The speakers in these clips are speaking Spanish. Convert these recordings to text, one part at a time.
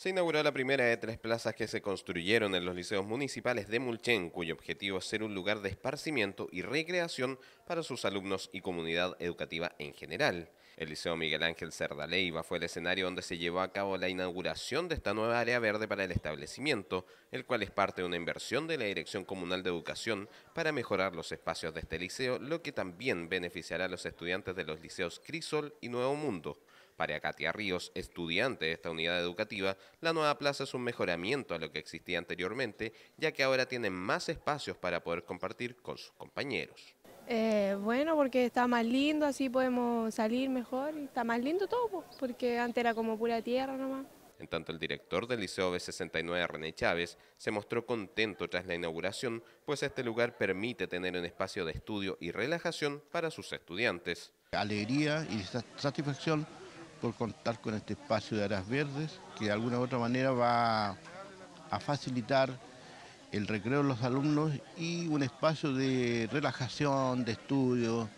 se inauguró la primera de tres plazas que se construyeron en los liceos municipales de Mulchen, cuyo objetivo es ser un lugar de esparcimiento y recreación para sus alumnos y comunidad educativa en general. El Liceo Miguel Ángel Cerdaleiva fue el escenario donde se llevó a cabo la inauguración de esta nueva área verde para el establecimiento, el cual es parte de una inversión de la Dirección Comunal de Educación para mejorar los espacios de este liceo, lo que también beneficiará a los estudiantes de los liceos Crisol y Nuevo Mundo. Para Katia Ríos, estudiante de esta unidad educativa, la nueva plaza es un mejoramiento a lo que existía anteriormente, ya que ahora tiene más espacios para poder compartir con sus compañeros. Eh, bueno, porque está más lindo, así podemos salir mejor, y está más lindo todo, porque antes era como pura tierra nomás. En tanto, el director del Liceo B69, René Chávez, se mostró contento tras la inauguración, pues este lugar permite tener un espacio de estudio y relajación para sus estudiantes. Alegría y satisfacción por contar con este espacio de aras verdes, que de alguna u otra manera va a facilitar el recreo de los alumnos y un espacio de relajación, de estudio.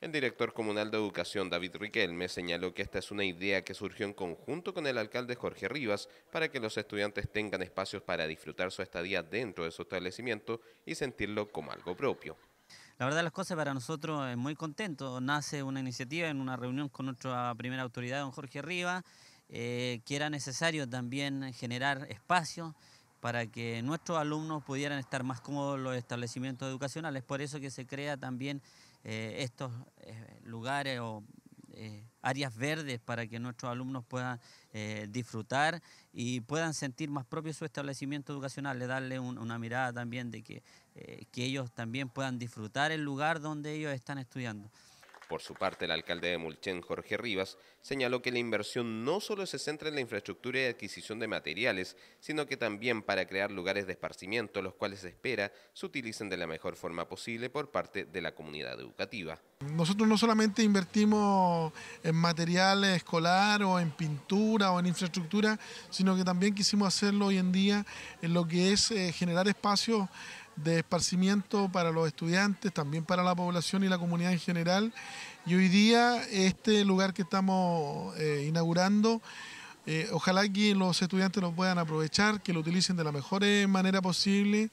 El director comunal de educación David Riquelme señaló que esta es una idea que surgió en conjunto con el alcalde Jorge Rivas para que los estudiantes tengan espacios para disfrutar su estadía dentro de su establecimiento y sentirlo como algo propio. La verdad las cosas para nosotros es muy contento. Nace una iniciativa en una reunión con nuestra primera autoridad, don Jorge Rivas, eh, que era necesario también generar espacio para que nuestros alumnos pudieran estar más cómodos en los establecimientos educacionales. Por eso que se crea también eh, estos eh, lugares o eh, áreas verdes para que nuestros alumnos puedan eh, disfrutar y puedan sentir más propio su establecimiento educacional, le darle una mirada también de que, eh, que ellos también puedan disfrutar el lugar donde ellos están estudiando. Por su parte, el alcalde de Mulchen, Jorge Rivas, señaló que la inversión no solo se centra en la infraestructura y adquisición de materiales, sino que también para crear lugares de esparcimiento, los cuales se espera se utilicen de la mejor forma posible por parte de la comunidad educativa. Nosotros no solamente invertimos en material escolar o en pintura o en infraestructura, sino que también quisimos hacerlo hoy en día en lo que es eh, generar espacios de esparcimiento para los estudiantes, también para la población y la comunidad en general. Y hoy día este lugar que estamos eh, inaugurando, eh, ojalá que los estudiantes lo puedan aprovechar, que lo utilicen de la mejor eh, manera posible.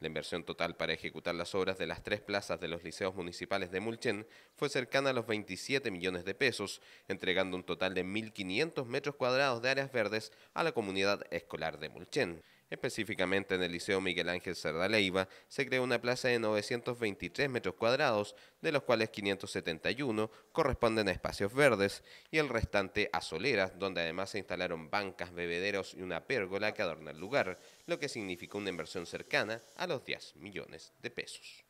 La inversión total para ejecutar las obras de las tres plazas de los liceos municipales de Mulchen fue cercana a los 27 millones de pesos, entregando un total de 1.500 metros cuadrados de áreas verdes a la comunidad escolar de Mulchen. Específicamente en el Liceo Miguel Ángel Leiva, se creó una plaza de 923 metros cuadrados, de los cuales 571 corresponden a espacios verdes y el restante a soleras, donde además se instalaron bancas, bebederos y una pérgola que adorna el lugar, lo que significa una inversión cercana a los 10 millones de pesos.